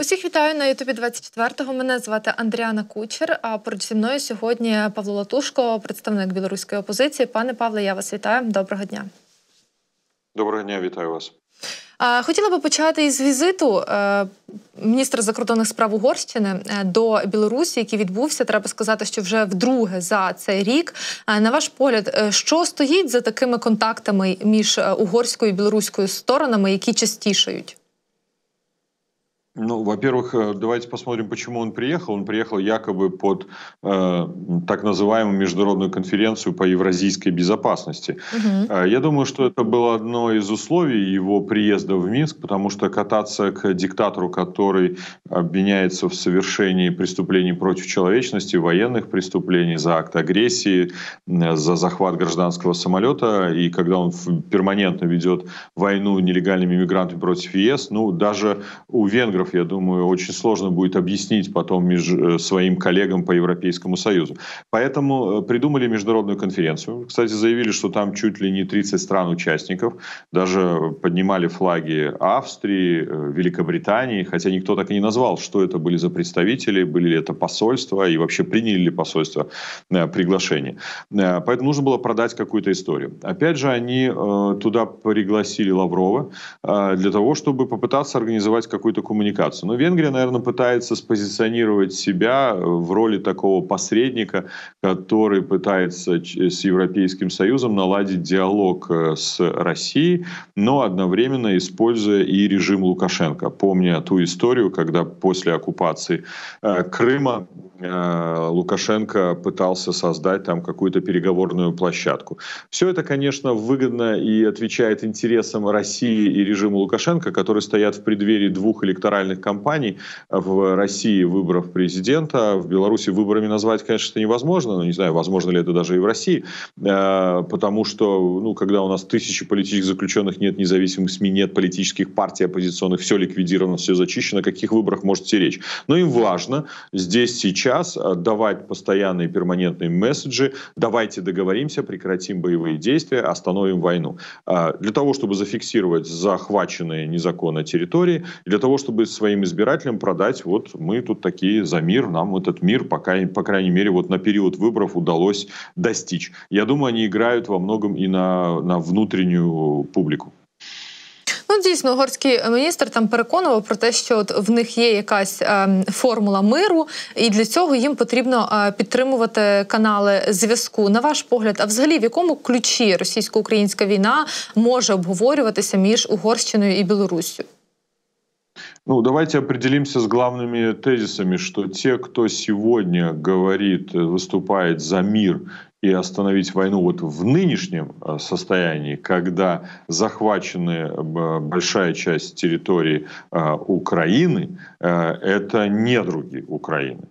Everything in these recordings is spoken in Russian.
Усіх вітаю на Ютубі 24-го. Мене звати Андріана Кучер. А поруч зі мною сьогодні Павло Латушко, представник білоруської опозиції. Пане Павле, я вас вітаю. Доброго дня. Доброго дня, вітаю вас. Хотіла би почати із візиту е, міністра закордонних справ Угорщини е, до Білорусі, який відбувся. Треба сказати, що вже вдруге за цей рік. На ваш погляд, е, що стоїть за такими контактами між угорською і білоруською сторонами, які частішають? Ну, во-первых, э, давайте посмотрим, почему он приехал. Он приехал якобы под э, так называемую международную конференцию по евразийской безопасности. Угу. Я думаю, что это было одно из условий его приезда в Минск, потому что кататься к диктатору, который обвиняется в совершении преступлений против человечности, военных преступлений, за акт агрессии, за захват гражданского самолета, и когда он перманентно ведет войну нелегальными мигрантами против ЕС, ну, даже у венгров Киров, я думаю, очень сложно будет объяснить потом меж, э, своим коллегам по Европейскому Союзу. Поэтому э, придумали международную конференцию. Кстати, заявили, что там чуть ли не 30 стран-участников. Даже поднимали флаги Австрии, э, Великобритании, хотя никто так и не назвал, что это были за представители, были ли это посольства и вообще приняли ли посольство приглашение. Поэтому нужно было продать какую-то историю. Опять же, они туда пригласили Лаврова для того, чтобы попытаться организовать какую-то коммуникацию коммуникацию. Но Венгрия, наверное, пытается спозиционировать себя в роли такого посредника, который пытается с Европейским Союзом наладить диалог э, с Россией, но одновременно используя и режим Лукашенко. Помня ту историю, когда после оккупации э, Крыма э, Лукашенко пытался создать там какую-то переговорную площадку. Все это, конечно, выгодно и отвечает интересам России и режима Лукашенко, которые стоят в преддверии двух электоральных либеральных компаний э, в России, выборов президента. В Беларуси выборами назвать, конечно, это невозможно, но не знаю, возможно ли это даже и в России, э, потому что, ну, когда у нас тысячи политических заключенных, нет независимых СМИ, нет политических партий оппозиционных, все ликвидировано, все зачищено, о каких выборах может идти речь? Но им важно здесь сейчас э, давать постоянные перманентные месседжи, давайте договоримся, прекратим боевые действия, остановим войну. Для того, чтобы зафиксировать захваченные незаконно территории, для того, чтобы своим избирателям продать, вот мы тут такие за мир, нам этот мир, пока, по крайней мере, вот на период выборов удалось достичь. Я думаю, они играют во многом и на, на внутреннюю публіку. Ну, дійсно, угорський міністр там переконував про те, що от в них є якась е, формула миру, і для цього їм потрібно е, підтримувати канали зв'язку. На ваш погляд, а взагалі в якому ключі російсько-українська війна може обговорюватися між Угорщиною і Білоруссю? Ну, давайте определимся с главными тезисами, что те, кто сегодня говорит, выступает за мир и остановить войну вот в нынешнем э, состоянии, когда захвачены э, большая часть территории э, Украины, это недруги Украины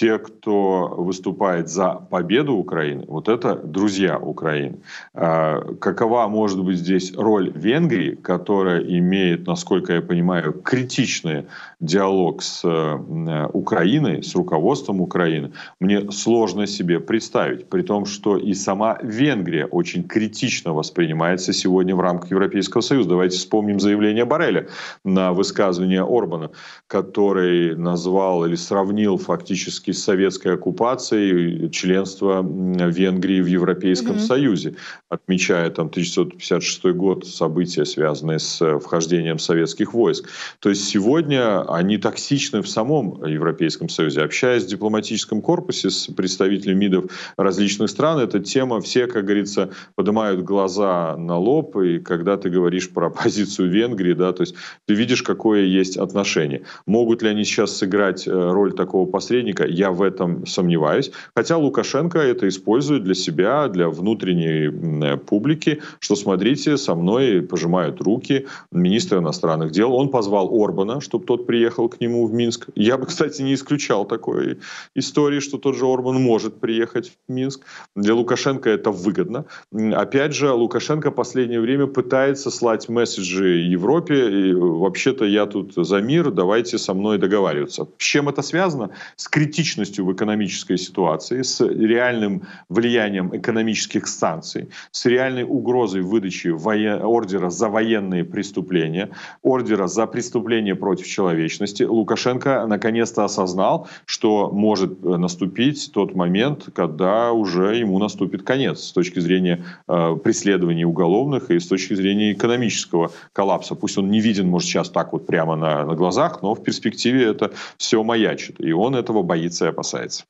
те, кто выступает за победу Украины, вот это друзья Украины. А, какова может быть здесь роль Венгрии, которая имеет, насколько я понимаю, критичный диалог с э, Украиной, с руководством Украины, мне сложно себе представить. При том, что и сама Венгрия очень критично воспринимается сегодня в рамках Европейского Союза. Давайте вспомним заявление Барреля на высказывание Орбана, который назвал или сравнил фактически фактически с советской оккупацией членство Венгрии в Европейском mm-hmm. Союзе, отмечая там 1956 год события, связанные с э, вхождением советских войск. То есть сегодня они токсичны в самом Европейском Союзе. Общаясь в дипломатическом корпусе с представителями МИДов различных стран, эта тема все, как говорится, поднимают глаза на лоб, и когда ты говоришь про позицию Венгрии, да, то есть ты видишь, какое есть отношение. Могут ли они сейчас сыграть э, роль такого посредника? я в этом сомневаюсь. Хотя Лукашенко это использует для себя, для внутренней э, публики, что, смотрите, со мной пожимают руки министра иностранных дел. Он позвал Орбана, чтобы тот приехал к нему в Минск. Я бы, кстати, не исключал такой истории, что тот же Орбан может приехать в Минск. Для Лукашенко это выгодно. Опять же, Лукашенко в последнее время пытается слать месседжи Европе. И э, вообще-то я тут за мир, давайте со мной договариваться. С чем это связано? С критическим критичностью в экономической ситуации, с реальным влиянием экономических санкций, с реальной угрозой выдачи воен... ордера за военные преступления, ордера за преступления против человечности, Лукашенко наконец-то осознал, что может э, наступить тот момент, когда уже ему наступит конец с точки зрения э, преследований уголовных и с точки зрения экономического коллапса. Пусть он не виден, может, сейчас так вот прямо на, на глазах, но в перспективе это все маячит. И он этого боится І опасається.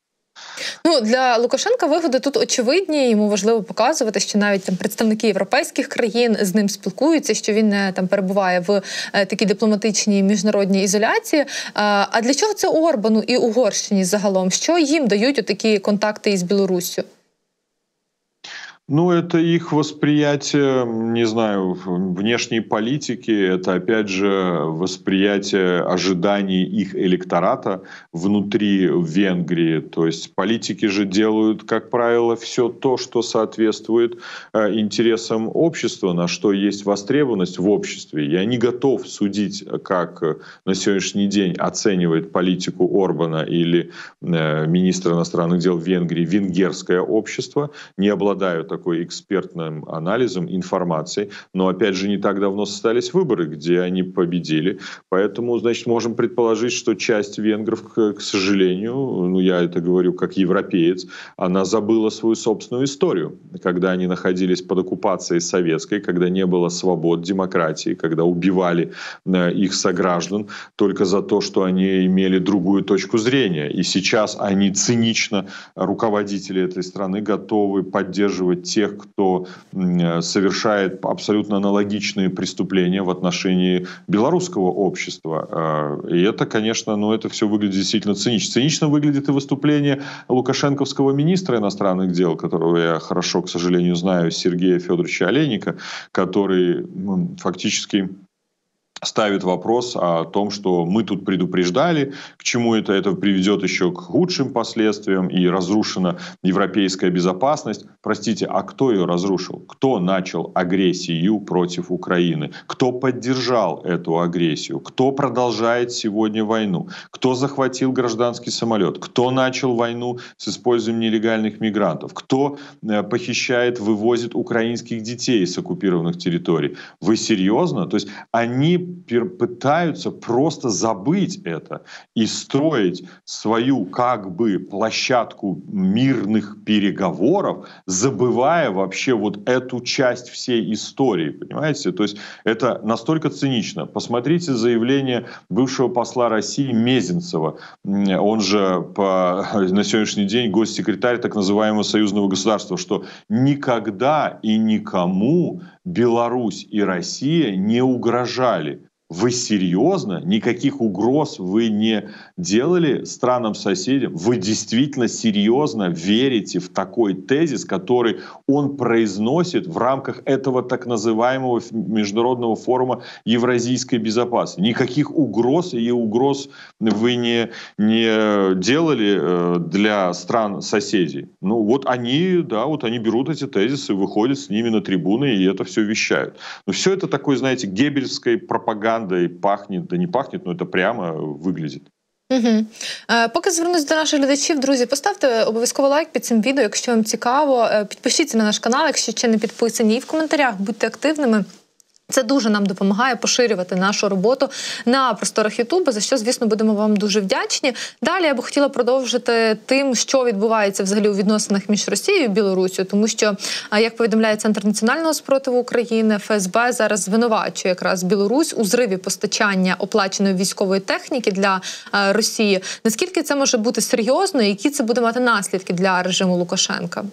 Ну для Лукашенка вигоди тут очевидні. Йому важливо показувати, що навіть там представники європейських країн з ним спілкуються, що він не там перебуває в е, такій дипломатичній міжнародній ізоляції. А, е, а для чого це Орбану і Угорщині загалом? Що їм дають у такі контакти із Білоруссю? Ну, это их восприятие, не знаю, внешней политики, это, опять же, восприятие ожиданий их электората внутри Венгрии. То есть политики же делают, как правило, все то, что соответствует э, интересам общества, на что есть востребованность в обществе. Я не готов судить, как э, на сегодняшний день оценивает политику Орбана или э, министра иностранных дел Венгрии венгерское общество, не обладают такой экспертным анализом информации. Но, опять же, не так давно состоялись выборы, где они победили. Поэтому, значит, можем предположить, что часть венгров, к сожалению, ну, я это говорю как европеец, она забыла свою собственную историю, когда они находились под оккупацией советской, когда не было свобод, демократии, когда убивали э, их сограждан только за то, что они имели другую точку зрения. И сейчас они цинично, руководители этой страны, готовы поддерживать тех, кто э, совершает абсолютно аналогичные преступления в отношении белорусского общества. А, и это, конечно, ну, это все выглядит действительно цинично. Цинично выглядит и выступление лукашенковского министра иностранных дел, которого я хорошо, к сожалению, знаю, Сергея Федоровича Олейника, который ну, фактически ставит вопрос о том, что мы тут предупреждали, к чему это, это приведет еще к худшим последствиям и разрушена европейская безопасность. Простите, а кто ее разрушил? Кто начал агрессию против Украины? Кто поддержал эту агрессию? Кто продолжает сегодня войну? Кто захватил гражданский самолет? Кто начал войну с использованием нелегальных мигрантов? Кто э, похищает, вывозит украинских детей с оккупированных территорий? Вы серьезно? То есть они пытаются просто забыть это и строить свою как бы площадку мирных переговоров, забывая вообще вот эту часть всей истории, понимаете? То есть это настолько цинично. Посмотрите заявление бывшего посла России Мезенцева, он же по, на сегодняшний день госсекретарь так называемого союзного государства, что никогда и никому Беларусь и Россия не угрожали вы серьезно? Никаких угроз вы не делали странам-соседям? Вы действительно серьезно верите в такой тезис, который он произносит в рамках этого так называемого международного форума евразийской безопасности? Никаких угроз и угроз вы не, не делали э, для стран-соседей? Ну вот они, да, вот они берут эти тезисы, выходят с ними на трибуны и это все вещают. Но все это такой, знаете, гебельской пропаганды пропагандой пахнет, да не пахнет, но это прямо выглядит. Угу. поки звернусь до наших глядачів, друзі, поставте обов'язково лайк під цим відео, якщо вам цікаво. Е, підпишіться на наш канал, якщо ще не підписані, і в коментарях будьте активними. Це дуже нам допомагає поширювати нашу роботу на просторах Ютуба, за що, звісно, будемо вам дуже вдячні. Далі я би хотіла продовжити тим, що відбувається взагалі у відносинах між Росією і Білорусією, тому що, як повідомляє Центр національного спротиву України, ФСБ зараз звинувачує якраз Білорусь у зриві постачання оплаченої військової техніки для Росії. Наскільки це може бути серйозно, і які це буде мати наслідки для режиму Лукашенка?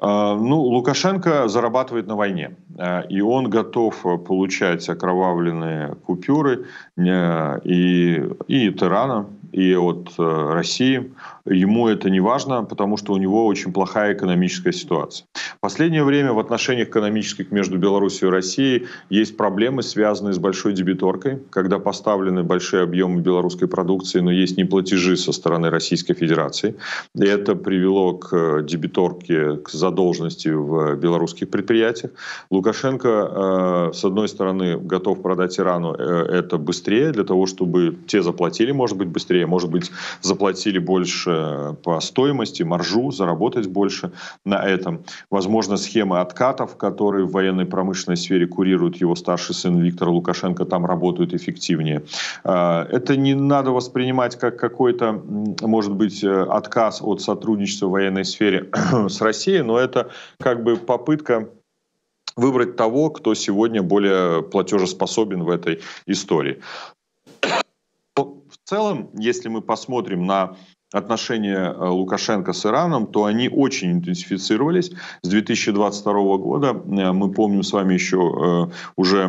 А, ну, Лукашенко зарабатывает на войне, а, и он готов получать окровавленные купюры а, и, и Тирана, и от э, России. Ему это не важно, потому что у него очень плохая экономическая ситуация. В последнее время в отношениях экономических между Беларусью и Россией есть проблемы, связанные с большой дебиторкой, когда поставлены большие объемы белорусской продукции, но есть неплатежи со стороны Российской Федерации. И это привело к э, дебиторке, к задолженности в белорусских предприятиях. Лукашенко, э, с одной стороны, готов продать Ирану это быстрее, для того, чтобы те заплатили, может быть, быстрее, быстрее, может быть, заплатили больше по стоимости, маржу, заработать больше на этом. Возможно, схемы откатов, которые в военной промышленной сфере курирует его старший сын Виктор Лукашенко, там работают эффективнее. А, это не надо воспринимать как какой-то, может быть, э, отказ от сотрудничества в военной сфере с Россией, но это как бы попытка выбрать того, кто сегодня более платежеспособен в этой истории целом, если мы посмотрим на отношения э, Лукашенко с Ираном, то они очень интенсифицировались. С 2022 года э, мы помним с вами еще э, уже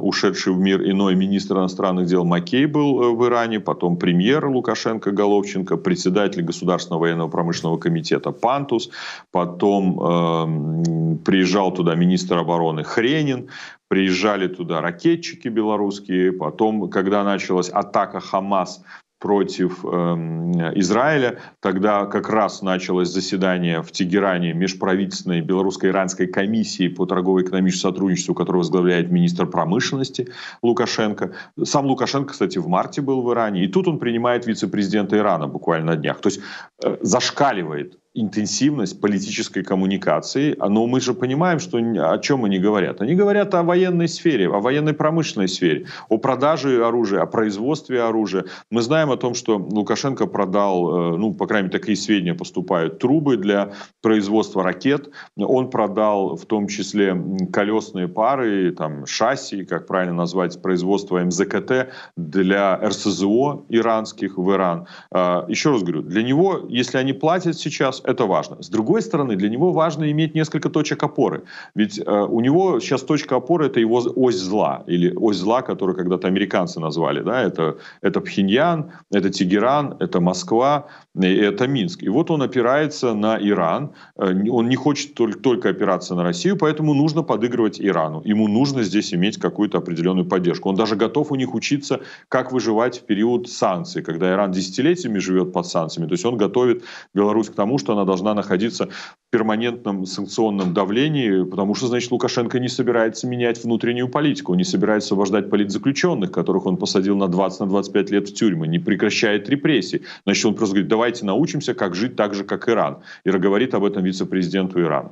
ушедший в мир иной министр иностранных дел Макей был в Иране, потом премьер Лукашенко Головченко, председатель Государственного военно-промышленного комитета Пантус, потом эм, приезжал туда министр обороны Хренин, приезжали туда ракетчики белорусские, потом, когда началась атака Хамас против эм, Израиля. Тогда как раз началось заседание в Тегеране межправительственной белорусско-иранской комиссии по торгово-экономическому сотрудничеству, которую возглавляет министр промышленности Лукашенко. Сам Лукашенко, кстати, в марте был в Иране, и тут он принимает вице-президента Ирана буквально на днях. То есть э, зашкаливает интенсивность политической коммуникации. А, но мы же понимаем, что, о чем они говорят. Они говорят о военной сфере, о военной промышленной сфере, о продаже оружия, о производстве оружия. Мы знаем о том, что Лукашенко продал, э, ну, по крайней мере, такие сведения поступают, трубы для производства ракет. Он продал в том числе колесные пары, там, шасси, как правильно назвать, производство МЗКТ для РСЗО иранских в Иран. А, Еще раз говорю, для него, если они платят сейчас это важно. С другой стороны, для него важно иметь несколько точек опоры. Ведь э, у него сейчас точка опоры – это его ось зла, или ось зла, которую когда-то американцы назвали. Да? Это, это Пхеньян, это Тегеран, это Москва, и это Минск. И вот он опирается на Иран, э, он не хочет только, только опираться на Россию, поэтому нужно подыгрывать Ирану. Ему нужно здесь иметь какую-то определенную поддержку. Он даже готов у них учиться, как выживать в период санкций, когда Иран десятилетиями живет под санкциями. То есть он готовит Беларусь к тому, что она должна находиться в перманентном санкционном давлении, потому что, значит, Лукашенко не собирается менять внутреннюю политику, не собирается освобождать политзаключенных, которых он посадил на 20-25 лет в тюрьмы, не прекращает репрессии. Значит, он просто говорит, давайте научимся, как жить так же, как Иран. Ира говорит об этом вице-президенту Ирана.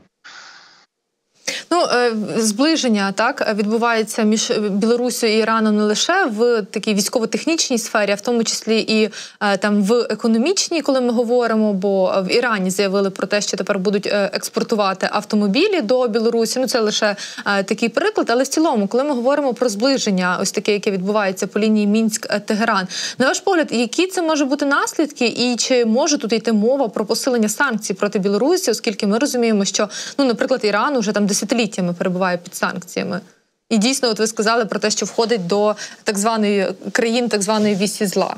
Ну е, зближення так відбувається між е, Білорусю і Іраном не лише в такій військово-технічній сфері, а в тому числі і е, там в економічній, коли ми говоримо, бо в Ірані заявили про те, що тепер будуть експортувати автомобілі до Білорусі. Ну це лише такий приклад. Але в цілому, коли ми говоримо про зближення, ось таке, яке відбувається по лінії Мінськ-Тегеран, на ваш погляд, які це може бути наслідки, і чи може тут йти мова про посилення санкцій проти Білорусі, оскільки ми розуміємо, що ну, наприклад, Іран уже там десятиліття десятиліттями перебуває під санкціями. І дійсно, от ви сказали про те, що входить до так званої країн, так званої вісі зла.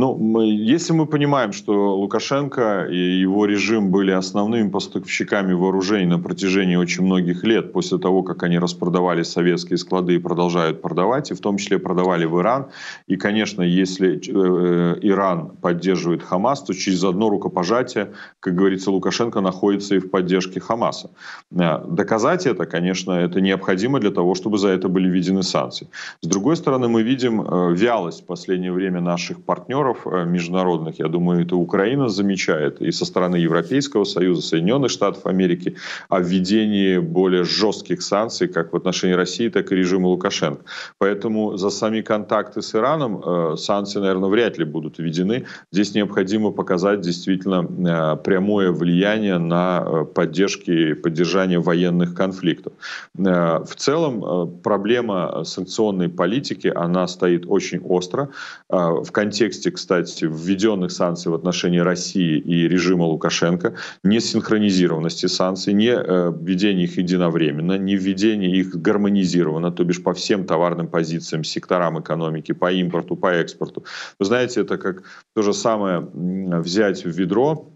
Ну, мы, если мы понимаем, что Лукашенко и его режим были основными поставщиками вооружений на протяжении очень многих лет, после того, как они распродавали советские склады и продолжают продавать, и в том числе продавали в Иран, и, конечно, если э, э Иран поддерживает Хамас, то через одно рукопожатие, как говорится, Лукашенко находится и в поддержке Хамаса. Э, доказать это, конечно, это необходимо для того, чтобы за это были введены санкции. С другой стороны, мы видим э, вялость в последнее время наших партнеров, партнеров э, международных. Я думаю, это Украина замечает и со стороны Европейского Союза, Соединенных Штатов Америки о введении более жестких санкций как в отношении России, так и режима Лукашенко. Поэтому за сами контакты с Ираном э, санкции, наверное, вряд ли будут введены. Здесь необходимо показать действительно э, прямое влияние на поддержки и поддержание военных конфликтов. В целом проблема санкционной политики, она стоит очень остро в контексте, кстати, введенных санкций в отношении России и режима Лукашенко, не синхронизированности санкций, не э, введение их единовременно, не введение их гармонизированно, то бишь по всем товарным позициям, секторам экономики, по импорту, по экспорту. Вы знаете, это как то же самое взять в ведро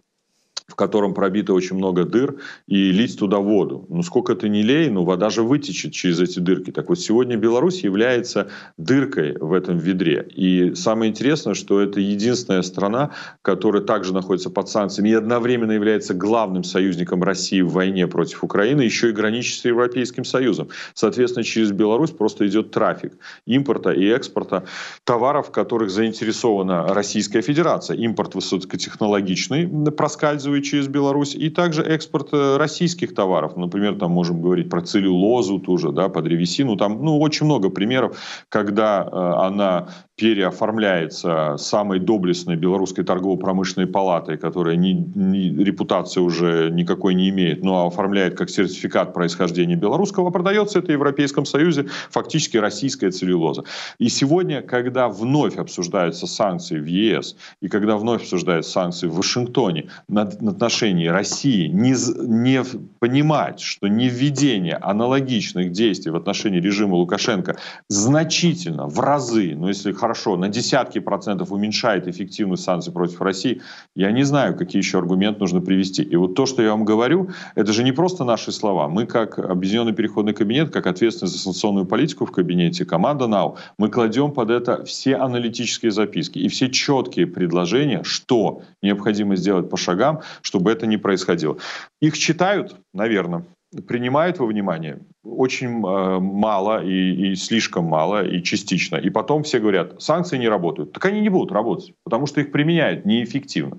в котором пробито очень много дыр, и лить туда воду. Ну, сколько ты не лей, ну, вода же вытечет через эти дырки. Так вот, сегодня Беларусь является дыркой в этом ведре. И самое интересное, что это единственная страна, которая также находится под санкциями и одновременно является главным союзником России в войне против Украины, еще и граничит с Европейским Союзом. Соответственно, через Беларусь просто идет трафик импорта и экспорта товаров, в которых заинтересована Российская Федерация. Импорт высокотехнологичный проскальзывает через Беларусь, и также экспорт э, российских товаров. Ну, например, там можем говорить про целлюлозу тоже, да, под древесину. Там ну, очень много примеров, когда э, она переоформляется самой доблестной белорусской торгово-промышленной палатой, которая ни, ни, репутации уже никакой не имеет, но оформляет как сертификат происхождения белорусского, а продается это в Европейском Союзе фактически российская целлюлоза. И сегодня, когда вновь обсуждаются санкции в ЕС, и когда вновь обсуждаются санкции в Вашингтоне на, на отношении России, не, не понимать, что невведение аналогичных действий в отношении режима Лукашенко значительно, в разы, но ну, если хорошо, на десятки процентов уменьшает эффективность санкций против России, я не знаю, какие еще аргументы нужно привести. И вот то, что я вам говорю, это же не просто наши слова. Мы как Объединенный переходный кабинет, как ответственный за санкционную политику в кабинете, команда НАУ, мы кладем под это все аналитические записки и все четкие предложения, что необходимо сделать по шагам, чтобы это не происходило. Их читают, наверное, принимают во внимание, очень э, мало и, и слишком мало и частично. И потом все говорят, санкции не работают. Так они не будут работать, потому що їх приміняють неефективно.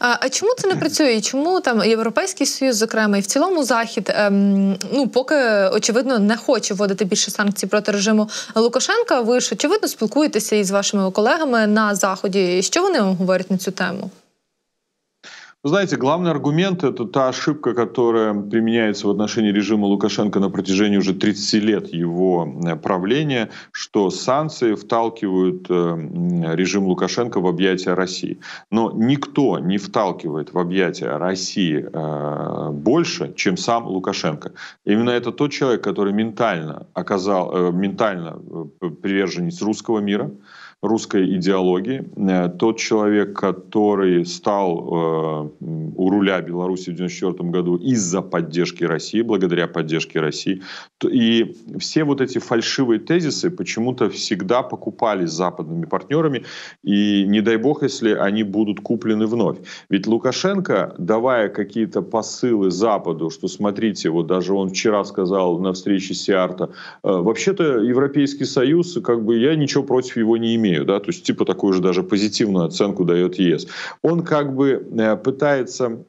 А, а чому це не працює? Чому там європейський союз, зокрема, і в цілому захід ем, ну поки очевидно не хоче вводити більше санкцій проти режиму Лукашенка? Ви ж очевидно спілкуєтеся із вашими колегами на заході. Що вони вам говорять на цю тему? Ну, знаете, главный аргумент – это та ошибка, которая применяется в отношении режима Лукашенко на протяжении уже 30 лет его э, правления, что санкции вталкивают э, режим Лукашенко в объятия России. Но никто не вталкивает в объятия России э, больше, чем сам Лукашенко. Именно это тот человек, который ментально оказал, ментально приверженец русского мира – русской идеологии. Э, тот человек, который стал э, у руля Беларуси в 1994 году из-за поддержки России, благодаря поддержке России. И все вот эти фальшивые тезисы почему-то всегда покупались западными партнерами. И не дай бог, если они будут куплены вновь. Ведь Лукашенко, давая какие-то посылы Западу, что смотрите, вот даже он вчера сказал на встрече с Сиарта, «Э, вообще-то Европейский Союз, как бы я ничего против его не имею пандемию, да, то есть типа такую же даже позитивную оценку дает ЕС. Он как бы э, пытается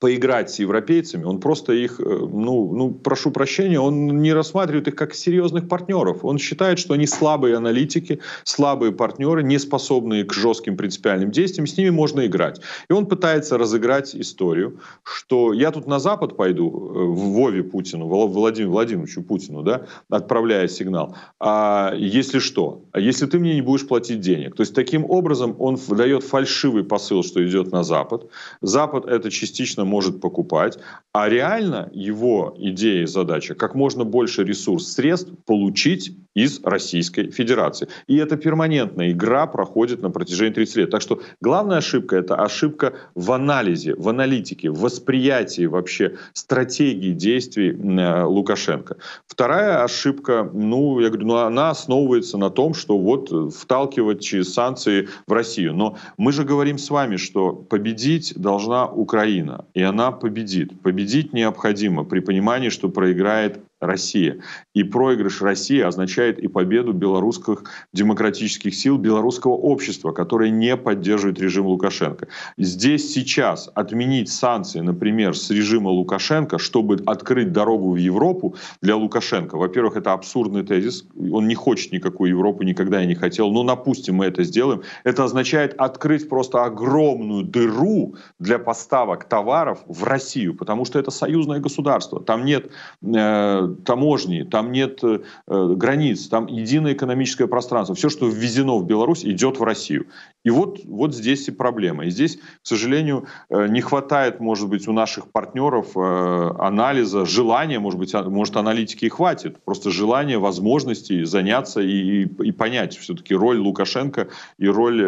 поиграть с европейцами, он просто их, э, ну, ну, прошу прощения, он не рассматривает их как серьезных партнеров. Он считает, что они слабые аналитики, слабые партнеры, не способные к жестким принципиальным действиям, с ними можно играть. И он пытается разыграть историю, что я тут на Запад пойду, э, в Вове Путину, Владимиру Владимировичу Путину, да, отправляя сигнал, а если что, а если ты мне не будешь платить денег. То есть таким образом он дает фальшивый посыл, что идет на Запад. Запад это частично конечно, может покупать, а реально его идея и задача как можно больше ресурс, средств получить из Российской Федерации. И эта перманентная игра проходит на протяжении 30 лет. Так что главная ошибка – это ошибка в анализе, в аналитике, в восприятии вообще стратегии действий э, Лукашенко. Вторая ошибка, ну, я говорю, ну, она основывается на том, что вот э, вталкивать через санкции в Россию. Но мы же говорим с вами, что победить должна Украина, и она победит. Победить необходимо при понимании, что проиграет Россия. И проигрыш России означает и победу белорусских демократических сил, белорусского общества, которое не поддерживает режим Лукашенко. Здесь сейчас отменить санкции, например, с режима Лукашенко, чтобы открыть дорогу в Европу для Лукашенко, во-первых, это абсурдный тезис, он не хочет никакую Европу, никогда и не хотел, но, допустим, мы это сделаем, это означает открыть просто огромную дыру для поставок товаров в Россию, потому что это союзное государство, там нет э, таможни, там нет э, э, границ, там единое экономическое пространство. Все, что ввезено в Беларусь, идет в Россию. И вот, вот здесь и проблема. И здесь, к сожалению, э, не хватает, может быть, у наших партнеров анализа, желания, может быть, а, может, аналитики и хватит, просто желания, возможностей заняться и, и понять все-таки роль Лукашенко и роль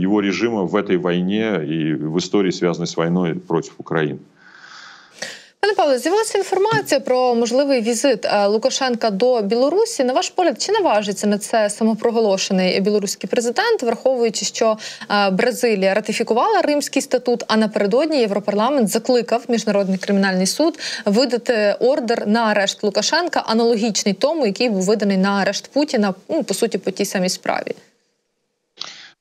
его режима в этой войне и в истории, связанной с войной против Украины. Пане Павло, з'явилася інформація про можливий візит е, Лукашенка до Білорусі. На ваш погляд, чи наважиться на це самопроголошений білоруський президент, враховуючи, що е, Бразилія ратифікувала Римський статут, а напередодні Європарламент закликав міжнародний кримінальний суд видати ордер на арешт Лукашенка, аналогічний тому, який був виданий на арешт Путіна, ну по суті, по тій самій справі.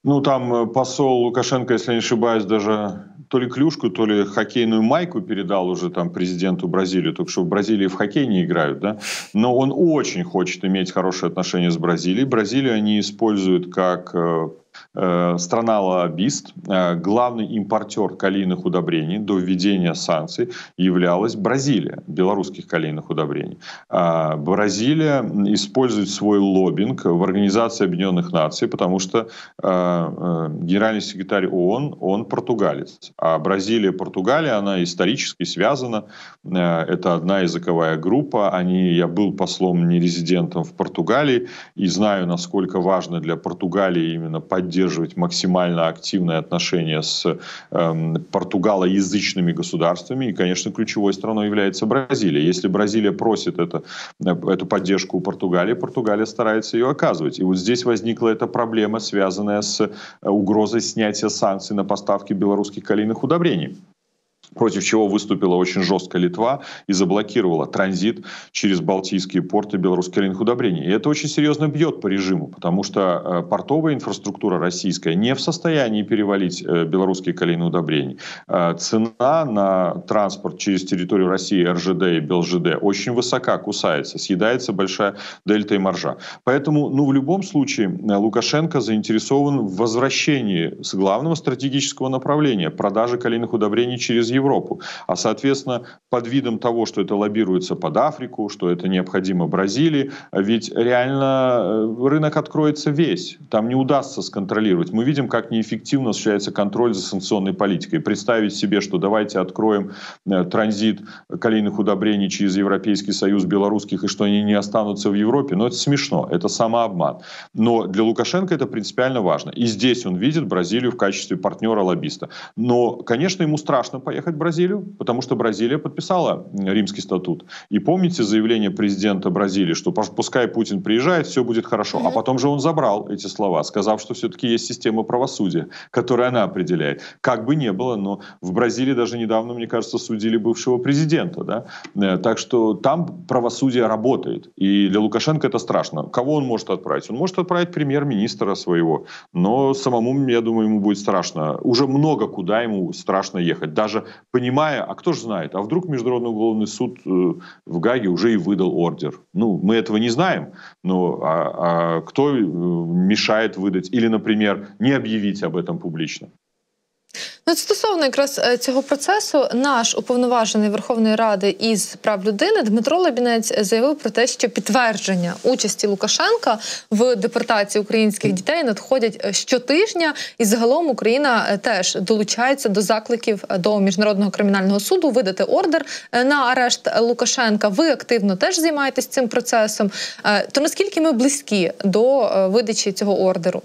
Ну там е, посол Лукашенка, якщо не ошибаюсь, даже то ли клюшку, то ли хоккейную майку передал уже там президенту Бразилии, только что в Бразилии в хоккей не играют, да, но он очень хочет иметь хорошие отношения с Бразилией. Бразилию они используют как э, Э, страна лоббист, э, главный импортер калийных удобрений до введения санкций являлась Бразилия, белорусских калийных удобрений. А, Бразилия использует свой лоббинг в Организации Объединенных Наций, потому что э, генеральный секретарь ООН, он португалец. А Бразилия, Португалия, она исторически связана. Это одна языковая группа. Они, я был послом-нерезидентом в Португалии и знаю, насколько важно для Португалии именно поддержка поддерживать максимально активные отношения с э, португалоязычными государствами. И, конечно, ключевой страной является Бразилия. Если Бразилия просит это, э, эту поддержку у Португалии, Португалия старается ее оказывать. И вот здесь возникла эта проблема, связанная с э, угрозой снятия санкций на поставки белорусских калийных удобрений против чего выступила очень жестко Литва и заблокировала транзит через Балтийские порты белорусских удобрений. И это очень серьезно бьет по режиму, потому что э, портовая инфраструктура российская не в состоянии перевалить э, белорусские колейные удобрения. Э, цена на транспорт через территорию России РЖД и БелЖД очень высока, кусается, съедается большая дельта и маржа. Поэтому, ну, в любом случае, Лукашенко заинтересован в возвращении с главного стратегического направления продажи колейных удобрений через Европу Европу. А, соответственно, под видом того, что это лоббируется под Африку, что это необходимо Бразилии, а ведь реально э, рынок откроется весь. Там не удастся сконтролировать. Мы видим, как неэффективно осуществляется контроль за санкционной политикой. Представить себе, что давайте откроем э, транзит калийных удобрений через Европейский Союз белорусских, и что они не останутся в Европе, но ну, это смешно, это самообман. Но для Лукашенко это принципиально важно. И здесь он видит Бразилию в качестве партнера-лоббиста. Но, конечно, ему страшно поехать ехать в Бразилию, потому что Бразилия подписала римский статут. И помните заявление президента Бразилии, что пускай Путин приезжает, все будет хорошо. А потом же он забрал эти слова, сказав, что все-таки есть система правосудия, которую она определяет. Как бы не было, но в Бразилии даже недавно, мне кажется, судили бывшего президента. Да? Э, так что там правосудие работает. И для Лукашенко это страшно. Кого он может отправить? Он может отправить премьер-министра своего. Но самому, я думаю, ему будет страшно. Уже много куда ему страшно ехать. Даже понимая, а кто же знает, а вдруг Международный уголовный суд э, в Гаге уже и выдал ордер. Ну, мы этого не знаем, но а, а кто э, мешает выдать или, например, не объявить об этом публично? Ну, стосовно якраз е, цього процесу, наш уповноважений Верховної Ради із прав людини Дмитро Лабінець заявив про те, що підтвердження участі Лукашенка в депортації українських дітей надходять е, щотижня, і загалом Україна е, теж долучається до закликів до міжнародного кримінального суду видати ордер на арешт Лукашенка. Ви активно теж займаєтесь цим процесом. То наскільки ми близькі до видачі цього ордеру?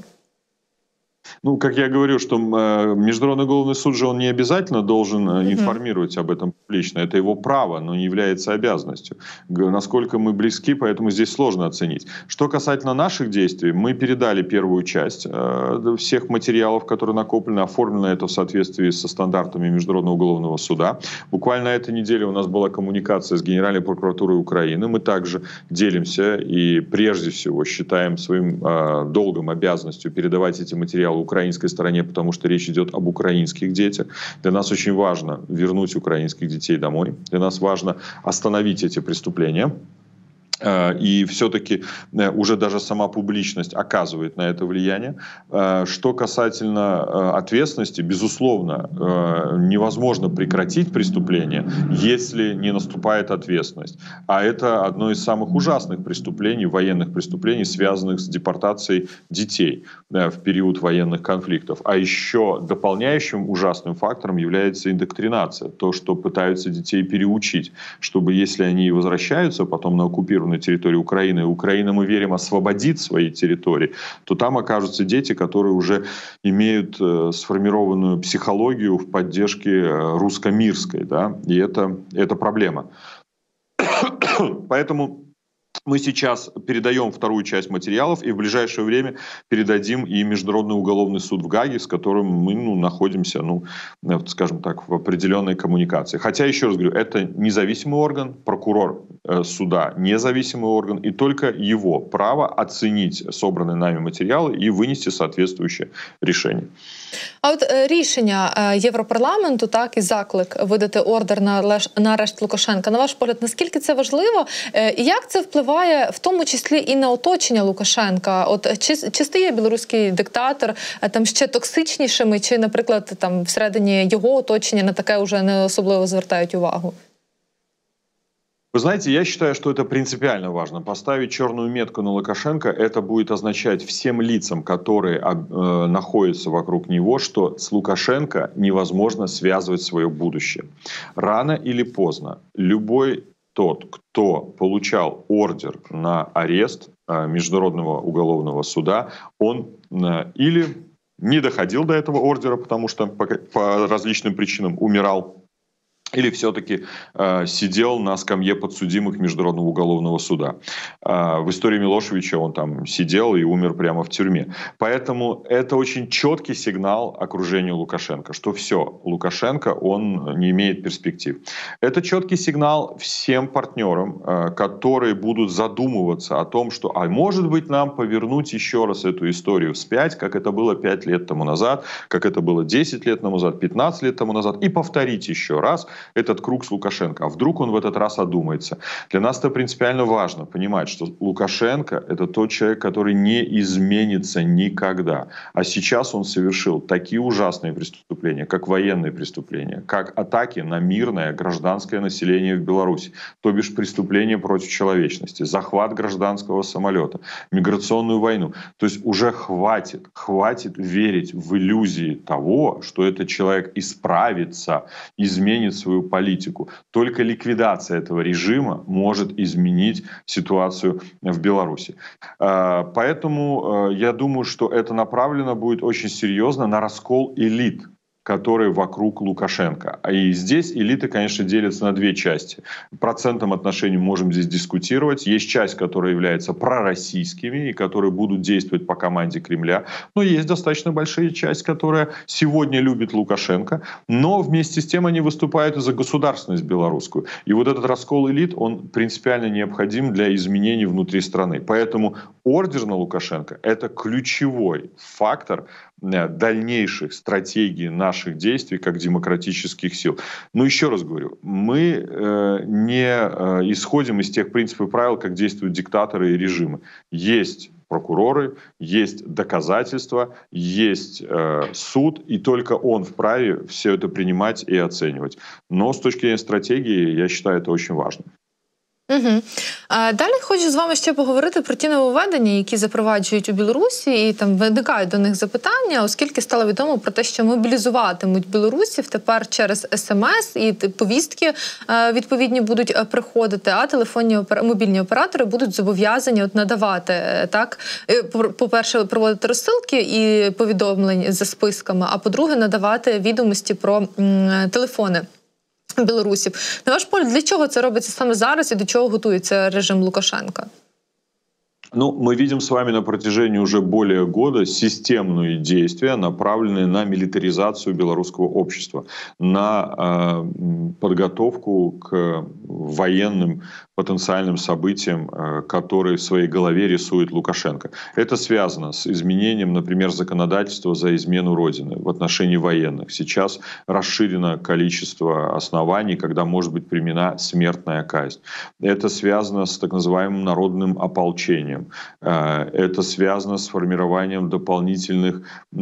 ну, как я говорю, что э, Международный уголовный суд же он не обязательно должен mm-hmm. информировать об этом лично, Это его право, но не является обязанностью. Насколько мы близки, поэтому здесь сложно оценить. Что касательно наших действий, мы передали первую часть э, всех материалов, которые накоплены, оформлено это в соответствии со стандартами Международного уголовного суда. Буквально этой неделе у нас была коммуникация с Генеральной прокуратурой Украины. Мы также делимся и прежде всего считаем своим долгом обязанностью передавать эти материалы украинской стороне, потому что речь идет об украинских детях. Для нас очень важно вернуть украинских детей домой. Для нас важно остановить эти преступления. А, и все-таки э, уже даже сама публичность оказывает на это влияние. А, что касательно э, ответственности, безусловно, э, невозможно прекратить преступление, если не наступает ответственность. А это одно из самых ужасных преступлений, военных преступлений, связанных с депортацией детей в период военных конфликтов. А еще дополняющим ужасным фактором является индоктринация, то, что пытаются детей переучить, чтобы если они возвращаются потом на оккупированные на территории Украины, и Украина, мы верим, освободит свои территории, то там окажутся дети, которые уже имеют э, сформированную психологию в поддержке э, русско-мирской. Да? И это, это проблема. Поэтому мы сейчас передаем вторую часть материалов и в ближайшее время передадим и Международный уголовный суд в Гаге, с которым мы ну, находимся, ну, э, скажем так, в определенной коммуникации. Хотя, еще раз говорю, это независимый орган, прокурор э, суда независимый орган, и только его право оценить собранные нами материалы и вынести соответствующее решение. А от э, рішення Європарламенту, так і заклик видати ордер на арешт Лукашенка. На ваш погляд, наскільки це важливо, і як це впливає? впливає в тому числі і на оточення Лукашенка. От чи чи стає білоруський диктатор там ще токсичнішими, чи, наприклад, там всередині його оточення на таке вже не особливо звертають увагу? Вы знаете, я считаю, что это принципиально важно. Поставить черную метку на Лукашенко, это будет означать всем лицам, которые а, э, находятся вокруг него, что с Лукашенко невозможно связывать свое будущее. Рано или поздно любой тот, кто получал ордер на арест э, Международного уголовного суда, он э, или не доходил до этого ордера, потому что по, различным причинам умирал или все-таки э, сидел на скамье подсудимых Международного уголовного суда. Э, в истории Милошевича он там сидел и умер прямо в тюрьме. Поэтому это очень четкий сигнал окружению Лукашенко, что все, Лукашенко, он не имеет перспектив. Это четкий сигнал всем партнерам, э, которые будут задумываться о том, что, а может быть, нам повернуть еще раз эту историю вспять, как это было 5 лет тому назад, как это было 10 лет тому назад, 15 лет тому назад, и повторить еще раз – этот круг с Лукашенко. А вдруг он в этот раз одумается? Для нас это принципиально важно понимать, что Лукашенко – это тот человек, который не изменится никогда. А сейчас он совершил такие ужасные преступления, как военные преступления, как атаки на мирное гражданское население в Беларуси, то бишь преступления против человечности, захват гражданского самолета, миграционную войну. То есть уже хватит, хватит верить в иллюзии того, что этот человек исправится, изменит свою свою политику. Только ликвидация этого режима может изменить ситуацию в Беларуси. А, поэтому э, я думаю, что это направлено будет очень серьезно на раскол элит которые вокруг Лукашенко. А и здесь элиты, конечно, делятся на две части. Процентом отношений можем здесь дискутировать. Есть часть, которая является пророссийскими и которые будут действовать по команде Кремля. Но есть достаточно большая часть, которая сегодня любит Лукашенко, но вместе с тем они выступают за государственность белорусскую. И вот этот раскол элит, он принципиально необходим для изменений внутри страны. Поэтому ордер на Лукашенко — это ключевой фактор Э, дальнейших стратегий наших действий как демократических сил. Но еще раз говорю, мы э, не э, исходим из тех принципов и правил, как действуют диктаторы и режимы. Есть прокуроры, есть доказательства, есть э, суд, и только он вправе все это принимать и оценивать. Но с точки зрения стратегии, я считаю это очень важным. Угу. Далі хочу з вами ще поговорити про ті нововведення, які запроваджують у Білорусі, і там виникають до них запитання, оскільки стало відомо про те, що мобілізуватимуть білорусів тепер через смс і повістки е, відповідні будуть е, приходити. А телефонні мобільні оператори будуть зобов'язані от надавати е, так. По перше, проводити розсилки і повідомлень за списками. А по-друге, надавати відомості про телефони. білорусів. На ваш погляд, для чого це робиться саме зараз і до чого готується режим Лукашенка? Ну, мы видим с вами на протяжении уже более года системные действия, направленные на милитаризацию белорусского общества, на э, подготовку к военным потенциальным событиям, э, которые в своей голове рисует Лукашенко. Это связано с изменением, например, законодательства за измену Родины в отношении военных. Сейчас расширено количество оснований, когда может быть применена смертная казнь. Это связано с так называемым народным ополчением Э, это связано с формированием дополнительных э,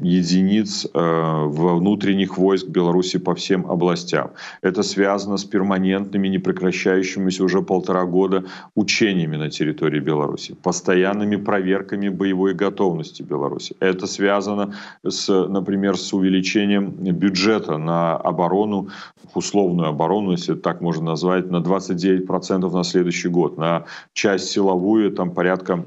единиц э, внутренних войск Беларуси по всем областям. Это связано с перманентными, непрекращающимися уже полтора года учениями на территории Беларуси, постоянными проверками боевой готовности Беларуси. Это связано, с, например, с увеличением бюджета на оборону, условную оборону, если так можно назвать, на 29% на следующий год, на часть силовую, там порядка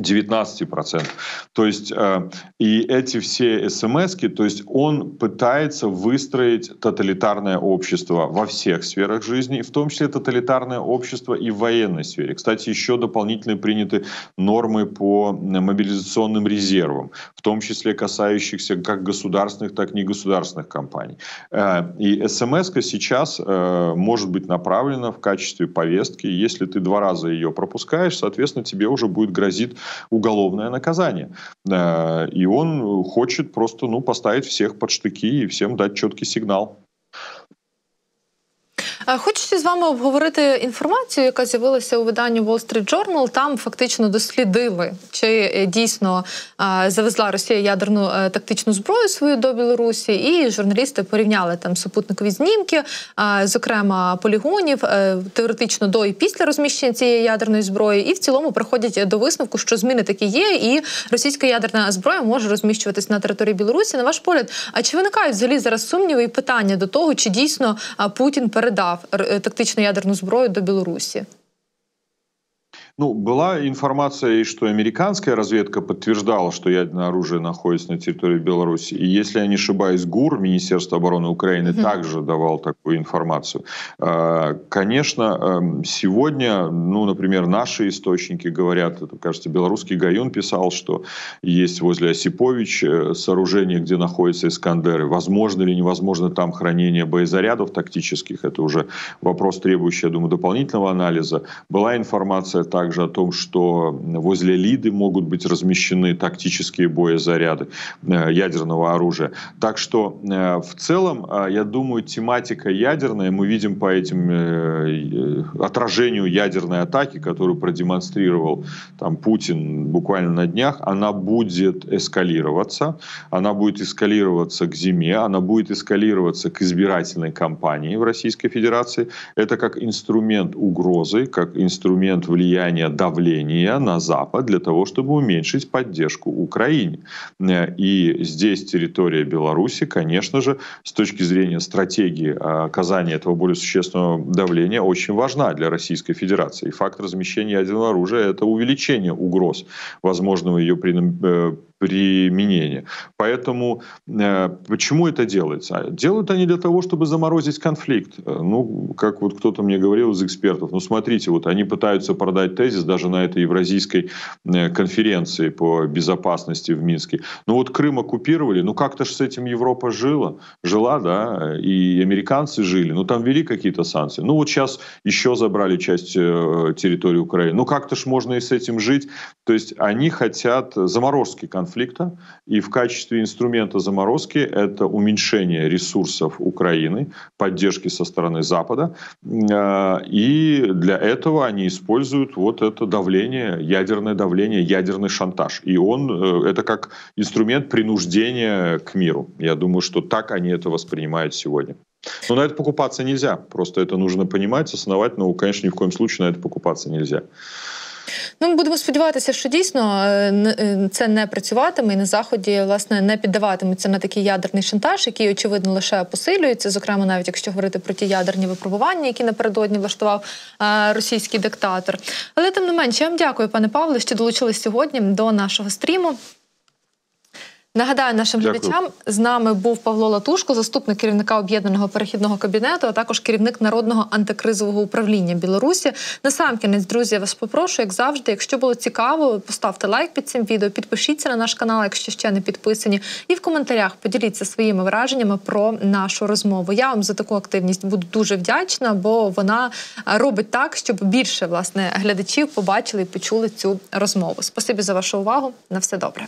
19%. То есть э, и эти все смс то есть он пытается выстроить тоталитарное общество во всех сферах жизни, в том числе тоталитарное общество и в военной сфере. Кстати, еще дополнительные приняты нормы по мобилизационным резервам, в том числе касающихся как государственных, так и негосударственных компаний. Э, и смс сейчас э, может быть направлена в качестве повестки. Если ты два раза ее пропускаешь, соответственно, тебе уже будет грозит уголовное наказание. Э, и он хочет просто ну, поставить всех под штыки и всем дать четкий сигнал. Хочеться з вами обговорити інформацію, яка з'явилася у виданні Wall Street Journal. Там фактично дослідили, чи е, дійсно завезла Росія ядерну е, тактичну зброю свою до Білорусі, і журналісти порівняли там супутникові знімки, зокрема полігонів, е, теоретично до і після розміщення цієї ядерної зброї. І в цілому приходять до висновку, що зміни такі є, і російська ядерна зброя може розміщуватись на території Білорусі. На ваш погляд, а чи виникають взагалі зараз сумніви і питання до того, чи дійсно Путін передав? передав тактичну ядерну зброю до Білорусі. Ну, была информация, что американская разведка подтверждала, что ядерное оружие находится на территории Беларуси. И если я не ошибаюсь, ГУР, Министерство обороны Украины, mm-hmm. также давал такую информацию. А, конечно, эм, сегодня, ну, например, наши источники говорят, это, кажется, белорусский Гаюн писал, что есть возле Осипович э, сооружение, где находятся Искандеры. Возможно или невозможно там хранение боезарядов тактических, это уже вопрос, требующий, я думаю, дополнительного анализа. Была информация также также о том, что возле Лиды могут быть размещены тактические боезаряды э, ядерного оружия. Так что э, в целом, э, я думаю, тематика ядерная, мы видим по этим отражению ядерной атаки, которую продемонстрировал там Путин буквально на днях, она будет эскалироваться, она будет эскалироваться к зиме, она будет эскалироваться к избирательной кампании в Российской Федерации. Это как инструмент угрозы, как инструмент влияния оказания давления на Запад для того, чтобы уменьшить поддержку Украине. Э, и здесь территория Беларуси, конечно же, с точки зрения стратегии э, оказания этого более существенного давления, очень важна для Российской Федерации. И факт размещения ядерного оружия – это увеличение угроз возможного ее применения. Поэтому э, почему это делается? Делают они для того, чтобы заморозить конфликт. Э, ну, как вот кто-то мне говорил из экспертов, ну смотрите, вот они пытаются продать тезис даже на этой евразийской э, конференции по безопасности в Минске. Ну вот Крым оккупировали, ну как-то же с этим Европа жила, жила, да, и американцы жили, ну там вели какие-то санкции. Ну вот сейчас еще забрали часть территории Украины. Ну как-то ж можно и с этим жить. То есть они хотят заморозки конфликта конфликта, и в качестве инструмента заморозки это уменьшение ресурсов Украины, поддержки со стороны Запада, э, и для этого они используют вот это давление, ядерное давление, ядерный шантаж, и он э, это как инструмент принуждения к миру. Я думаю, что так они это воспринимают сегодня. Но на это покупаться нельзя. Просто это нужно понимать осознавать но Конечно, ни в коем случае на это покупаться нельзя. Ну, ми будемо сподіватися, що дійсно е, е, це не працюватиме і на заході власне не піддаватимуться на такий ядерний шантаж, який очевидно лише посилюється. Зокрема, навіть якщо говорити про ті ядерні випробування, які напередодні влаштував е, російський диктатор. Але тим не менше, я вам дякую, пане Павло, що долучились сьогодні до нашого стріму. Нагадаю нашим Дякую. глядачам з нами був Павло Латушко, заступник керівника об'єднаного перехідного кабінету, а також керівник народного антикризового управління Білорусі. Насамкінець, друзі, я вас попрошу, як завжди. Якщо було цікаво, поставте лайк під цим відео, підпишіться на наш канал, якщо ще не підписані, і в коментарях поділіться своїми враженнями про нашу розмову. Я вам за таку активність буду дуже вдячна, бо вона робить так, щоб більше власне глядачів побачили і почули цю розмову. Спасибі за вашу увагу. На все добре.